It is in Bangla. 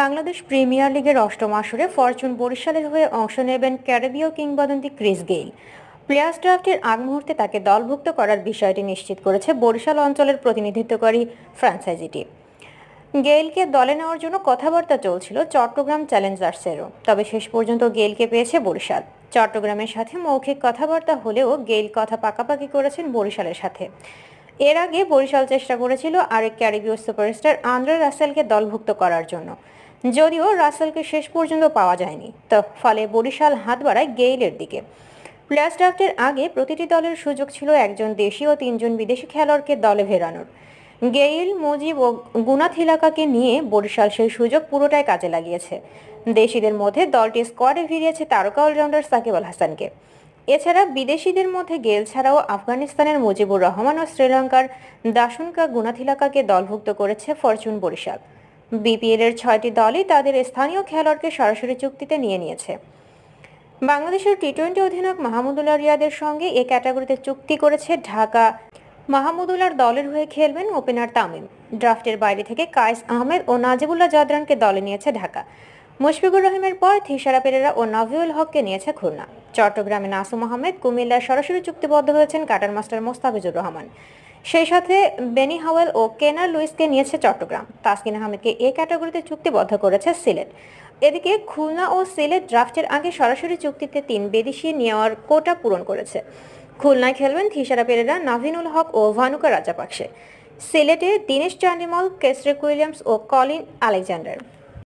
বাংলাদেশ প্রিমিয়ার লিগের অষ্টম আসরে ফরচুন বরিশালের হয়ে অংশ নেবেন ক্যারেবীয় কিংবদন্তি ক্রিস গেইল প্লেয়ার্স ড্রাফটের আগ মুহূর্তে তাকে দলভুক্ত করার বিষয়টি নিশ্চিত করেছে বরিশাল অঞ্চলের প্রতিনিধিত্বকারী ফ্রাঞ্চাইজিটি গেইলকে দলে নেওয়ার জন্য কথাবার্তা চলছিল চট্টগ্রাম চ্যালেঞ্জার্সেরও তবে শেষ পর্যন্ত গেইলকে পেয়েছে বরিশাল চট্টগ্রামের সাথে মৌখিক কথাবার্তা হলেও গেইল কথা পাকাপাকি করেছেন বরিশালের সাথে এর আগে বরিশাল চেষ্টা করেছিল আরেক ক্যারিবীয় সুপারস্টার আন্দ্রে রাসেলকে দলভুক্ত করার জন্য যদিও রাসেলকে শেষ পর্যন্ত পাওয়া যায়নি তো ফলে বরিশাল হাত বাড়ায় গেইলের দিকে প্লেয়ার্স ড্রাফটের আগে প্রতিটি দলের সুযোগ ছিল একজন দেশি ও তিনজন বিদেশি খেলোয়াড়কে দলে ভেরানোর গেইল মুজিব ও গুনাথিলাকাকে নিয়ে বরিশাল সেই সুযোগ পুরোটাই কাজে লাগিয়েছে দেশিদের মধ্যে দলটি স্কোয়াডে ফিরিয়েছে তারকা অলরাউন্ডার সাকিব আল হাসানকে এছাড়া বিদেশিদের মধ্যে গেল ছাড়াও আফগানিস্তানের মুজিবুর রহমান ও শ্রীলঙ্কার দাসুনকা গুণাথিলাকাকে দলভুক্ত করেছে ফরচুন বরিশাল বিপিএল এর ছয়টি দলই তাদের স্থানীয় খেলোয়াড়কে সরাসরি চুক্তিতে নিয়ে নিয়েছে বাংলাদেশের টি টোয়েন্টি অধিনায়ক মাহমুদুল্লাহ রিয়াদের সঙ্গে এ ক্যাটাগরিতে চুক্তি করেছে ঢাকা মাহমুদুল্লাহর দলের হয়ে খেলবেন ওপেনার তামিম ড্রাফটের বাইরে থেকে কায়েস আহমেদ ও নাজিবুল্লাহ জাদরানকে দলে নিয়েছে ঢাকা মুশফিকুর রহিমের পর থিসারা পেরেরা ও নভিউল হককে নিয়েছে খুলনা চট্টগ্রামে নাসুম আহমেদ কুমিল্লার সরাসরি চুক্তিবদ্ধ হয়েছেন কাটার মাস্টার মোস্তাফিজুর রহমান সেই সাথে বেনি হাওয়েল ও কেনার লুইসকে নিয়েছে চট্টগ্রাম তাসকিন আহমেদকে এ ক্যাটাগরিতে চুক্তিবদ্ধ করেছে সিলেট এদিকে খুলনা ও সিলেট ড্রাফটের আগে সরাসরি চুক্তিতে তিন বিদেশি নেওয়ার কোটা পূরণ করেছে খুলনায় খেলবেন থিসারা পেরেরা নাভিনুল হক ও ভানুকা রাজাপাকসে সিলেটে দীনেশ চান্ডিমল কেসরেক উইলিয়ামস ও কলিন আলেকজান্ডার